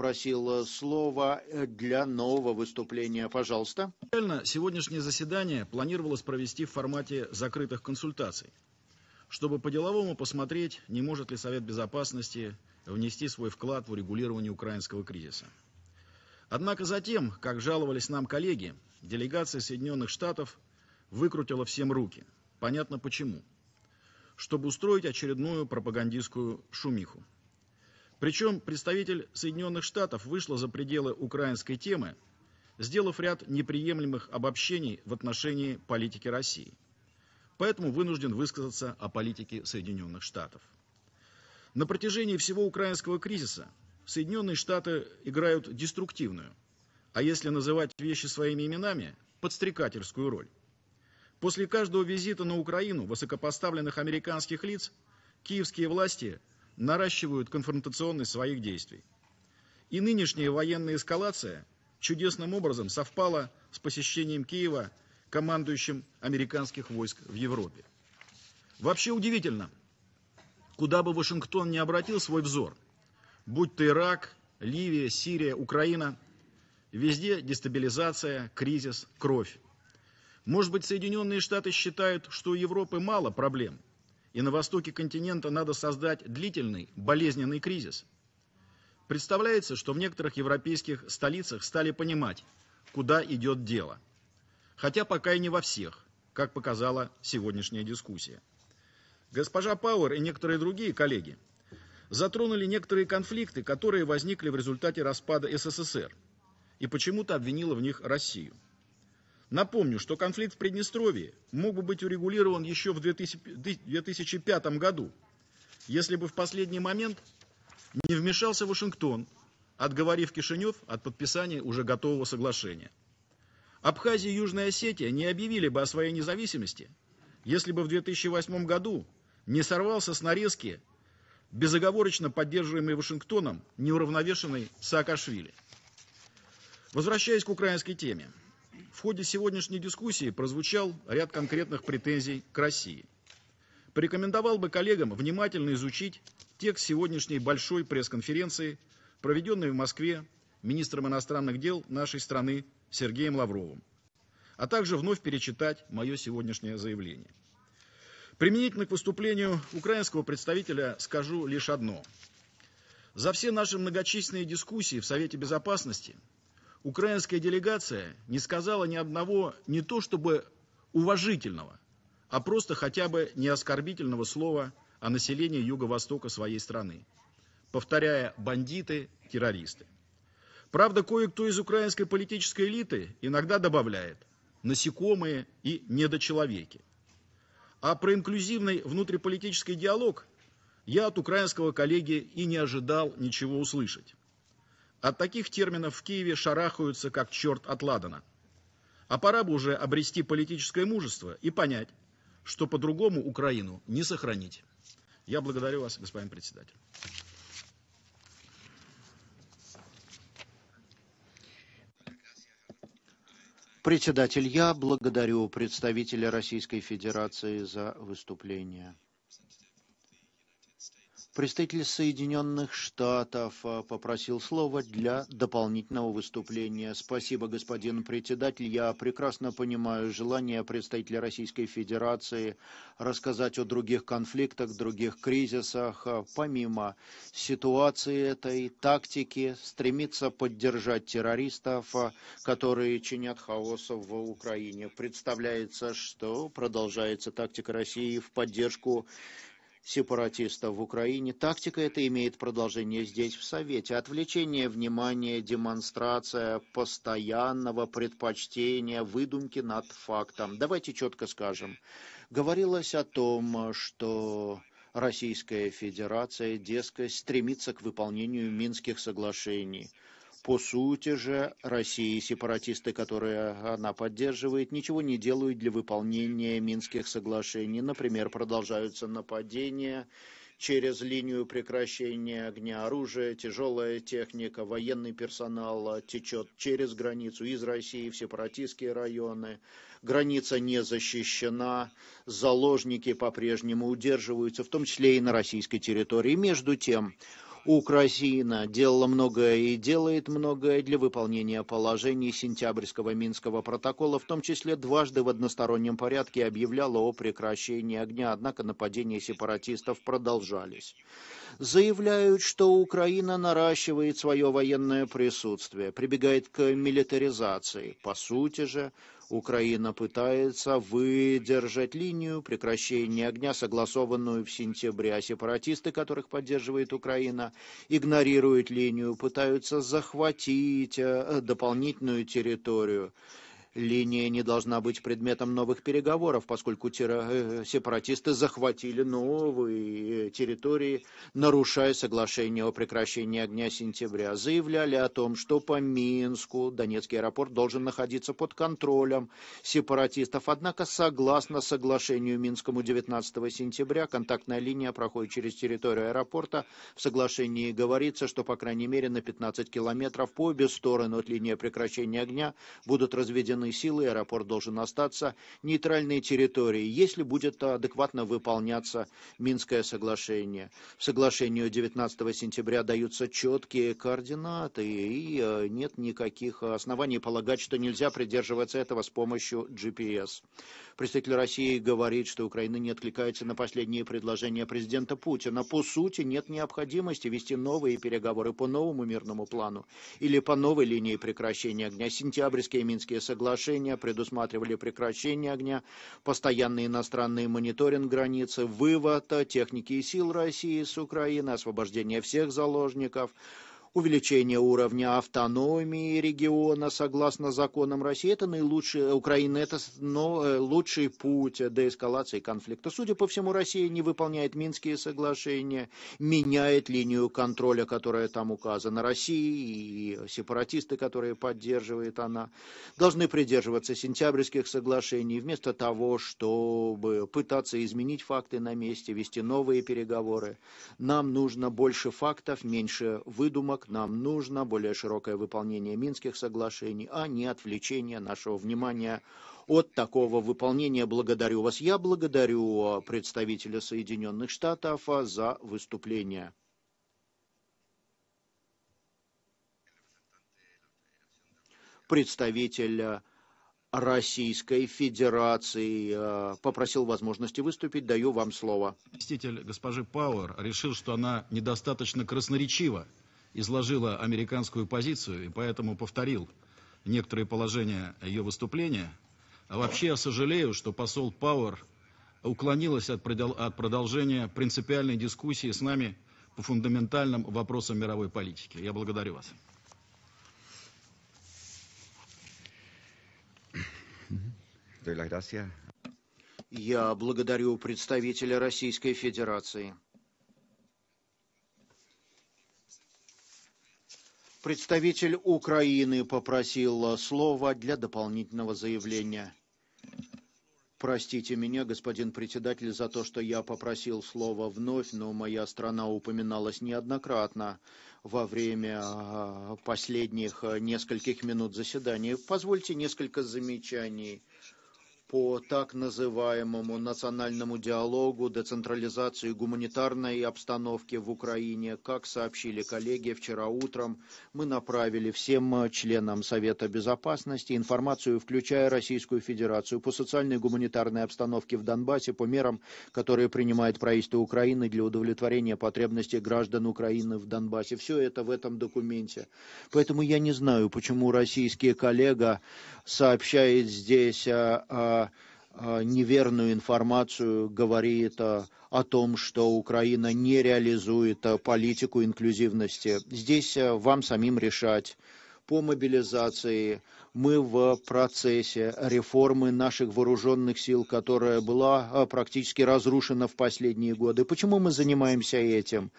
Просила э, слова э, для нового выступления. Пожалуйста. Сегодняшнее заседание планировалось провести в формате закрытых консультаций, чтобы по-деловому посмотреть, не может ли Совет Безопасности внести свой вклад в урегулирование украинского кризиса. Однако затем, как жаловались нам коллеги, делегация Соединенных Штатов выкрутила всем руки. Понятно почему. Чтобы устроить очередную пропагандистскую шумиху. Причем представитель Соединенных Штатов вышла за пределы украинской темы, сделав ряд неприемлемых обобщений в отношении политики России. Поэтому вынужден высказаться о политике Соединенных Штатов. На протяжении всего украинского кризиса Соединенные Штаты играют деструктивную, а если называть вещи своими именами, подстрекательскую роль. После каждого визита на Украину высокопоставленных американских лиц киевские власти наращивают конфронтационность своих действий. И нынешняя военная эскалация чудесным образом совпала с посещением Киева командующим американских войск в Европе. Вообще удивительно, куда бы Вашингтон не обратил свой взор, будь то Ирак, Ливия, Сирия, Украина, везде дестабилизация, кризис, кровь. Может быть, Соединенные Штаты считают, что у Европы мало проблем – и на востоке континента надо создать длительный, болезненный кризис. Представляется, что в некоторых европейских столицах стали понимать, куда идет дело. Хотя пока и не во всех, как показала сегодняшняя дискуссия. Госпожа Пауэр и некоторые другие коллеги затронули некоторые конфликты, которые возникли в результате распада СССР, и почему-то обвинила в них Россию. Напомню, что конфликт в Приднестровье мог бы быть урегулирован еще в 2005 году, если бы в последний момент не вмешался Вашингтон, отговорив Кишинев от подписания уже готового соглашения. Абхазия и Южная Осетия не объявили бы о своей независимости, если бы в 2008 году не сорвался с нарезки безоговорочно поддерживаемый Вашингтоном неуравновешенный Саакашвили. Возвращаясь к украинской теме. В ходе сегодняшней дискуссии прозвучал ряд конкретных претензий к России. Порекомендовал бы коллегам внимательно изучить текст сегодняшней большой пресс-конференции, проведенной в Москве министром иностранных дел нашей страны Сергеем Лавровым, а также вновь перечитать мое сегодняшнее заявление. Применительно к выступлению украинского представителя скажу лишь одно. За все наши многочисленные дискуссии в Совете Безопасности – украинская делегация не сказала ни одного не то чтобы уважительного, а просто хотя бы не оскорбительного слова о населении юго-востока своей страны, повторяя «бандиты, террористы». Правда, кое-кто из украинской политической элиты иногда добавляет «насекомые» и «недочеловеки». А про инклюзивный внутриполитический диалог я от украинского коллеги и не ожидал ничего услышать. От таких терминов в Киеве шарахаются, как черт от Ладана. А пора бы уже обрести политическое мужество и понять, что по-другому Украину не сохранить. Я благодарю вас, господин председатель. Председатель, я благодарю представителя Российской Федерации за выступление. Представитель Соединенных Штатов э, попросил слова для дополнительного выступления. Спасибо, господин председатель. Я прекрасно понимаю желание представителя Российской Федерации рассказать о других конфликтах, других кризисах, э, помимо ситуации этой тактики, стремиться поддержать террористов, э, которые чинят хаос в Украине. Представляется, что продолжается тактика России в поддержку сепаратистов в Украине. Тактика эта имеет продолжение здесь, в Совете. Отвлечение внимания, демонстрация постоянного предпочтения, выдумки над фактом. Давайте четко скажем. Говорилось о том, что Российская Федерация, дескать, стремится к выполнению Минских соглашений – по сути же, России сепаратисты, которые она поддерживает, ничего не делают для выполнения Минских соглашений. Например, продолжаются нападения через линию прекращения огня оружия, тяжелая техника, военный персонал течет через границу из России в сепаратистские районы. Граница не защищена, заложники по-прежнему удерживаются, в том числе и на российской территории. Между тем, Украина делала многое и делает многое для выполнения положений сентябрьского Минского протокола, в том числе дважды в одностороннем порядке объявляла о прекращении огня, однако нападения сепаратистов продолжались заявляют, что Украина наращивает свое военное присутствие, прибегает к милитаризации. По сути же, Украина пытается выдержать линию прекращения огня, согласованную в сентябре, а сепаратисты, которых поддерживает Украина, игнорируют линию, пытаются захватить э, дополнительную территорию. Линия не должна быть предметом новых переговоров, поскольку тера... Э, сепаратисты захватили новые э, территории, нарушая соглашение о прекращении огня сентября. Заявляли о том, что по Минску Донецкий аэропорт должен находиться под контролем сепаратистов. Однако, согласно соглашению Минскому 19 сентября, контактная линия проходит через территорию аэропорта. В соглашении говорится, что, по крайней мере, на 15 километров по обе стороны от линии прекращения огня будут разведены военной силы, аэропорт должен остаться нейтральной территорией, если будет адекватно выполняться Минское соглашение. В соглашению 19 сентября даются четкие координаты, и э, нет никаких оснований полагать, что нельзя придерживаться этого с помощью GPS. Представитель России говорит, что Украина не откликается на последние предложения президента Путина. По сути, нет необходимости вести новые переговоры по новому мирному плану или по новой линии прекращения огня. Сентябрьские и Минские соглашения предусматривали прекращение огня, постоянный иностранный мониторинг границы, вывод техники и сил России с Украины, освобождение всех заложников – увеличение уровня автономии региона согласно законам России, это наилучший, э, Украина это но, э, лучший путь деэскалации конфликта. Судя по всему, Россия не выполняет Минские соглашения, меняет линию контроля, которая там указана Россия и сепаратисты, которые поддерживает она, должны придерживаться сентябрьских соглашений, вместо того, чтобы пытаться изменить факты на месте, вести новые переговоры. Нам нужно больше фактов, меньше выдумок, вдобавок нам нужно более широкое выполнение Минских соглашений, а не отвлечение нашего внимания от такого выполнения. Благодарю вас. Я благодарю представителя Соединенных Штатов а, за выступление. Представитель а, Российской Федерации а, попросил возможности выступить. Даю вам слово. Заместитель госпожи Пауэр решил, что она недостаточно красноречива изложила американскую позицию, и поэтому повторил некоторые положения ее выступления. А вообще я сожалею, что посол Пауэр уклонилась от, от продолжения принципиальной дискуссии с нами по фундаментальным вопросам мировой политики. Я благодарю вас. Я благодарю представителя Российской Федерации. Представитель Украины попросил слова для дополнительного заявления. Простите меня, господин председатель, за то, что я попросил слово вновь, но моя страна упоминалась неоднократно во время а, последних а, нескольких минут заседания. Позвольте несколько замечаний по так называемому национальному диалогу, децентрализации гуманитарной обстановки в Украине. Как сообщили коллеги вчера утром, мы направили всем членам Совета Безопасности информацию, включая Российскую Федерацию, по социальной и гуманитарной обстановке в Донбассе, по мерам, которые принимает правительство Украины для удовлетворения потребностей граждан Украины в Донбассе. Все это в этом документе. Поэтому я не знаю, почему российские коллега сообщает здесь Э, неверную информацию, говорит э, о том, что Украина не реализует э, политику инклюзивности. Здесь вам самим решать. По мобилизации мы в процессе реформы наших вооруженных сил, которая была практически разрушена в последние годы. Почему мы занимаемся этим?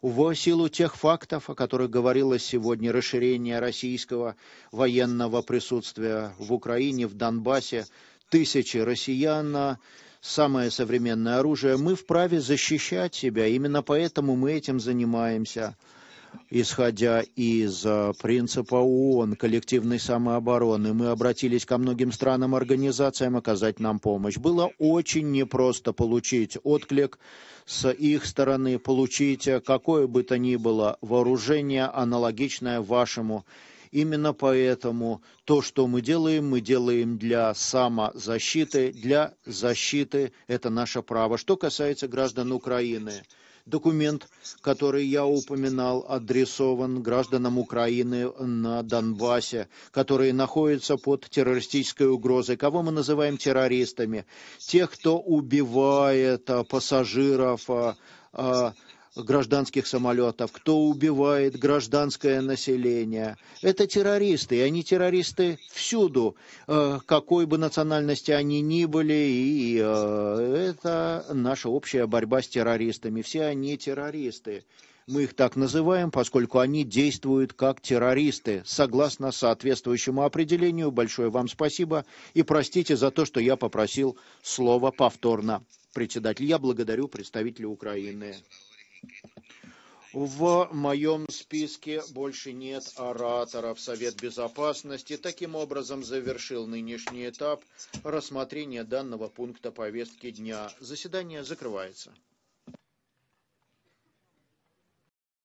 в силу тех фактов, о которых говорилось сегодня, расширение российского военного присутствия в Украине, в Донбассе, тысячи россиян на самое современное оружие. Мы вправе защищать себя. Именно поэтому мы этим занимаемся, исходя из а, принципа ООН, коллективной самообороны. Мы обратились ко многим странам, организациям оказать нам помощь. Было очень непросто получить отклик с их стороны, получить а, какое бы то ни было вооружение, аналогичное вашему Именно поэтому то, что мы делаем, мы делаем для самозащиты, для защиты. Это наше право. Что касается граждан Украины, документ, который я упоминал, адресован гражданам Украины на Донбассе, которые находятся под террористической угрозой. Кого мы называем террористами? Тех, кто убивает а, пассажиров, а, а, гражданских самолетов, кто убивает гражданское население. Это террористы, и они террористы всюду, э, какой бы национальности они ни были, и э, это наша общая борьба с террористами. Все они террористы. Мы их так называем, поскольку они действуют как террористы, согласно соответствующему определению. Большое вам спасибо и простите за то, что я попросил слово повторно. Председатель, я благодарю представителя Украины. В моем списке больше нет ораторов. Совет Безопасности таким образом завершил нынешний этап рассмотрения данного пункта повестки дня. Заседание закрывается.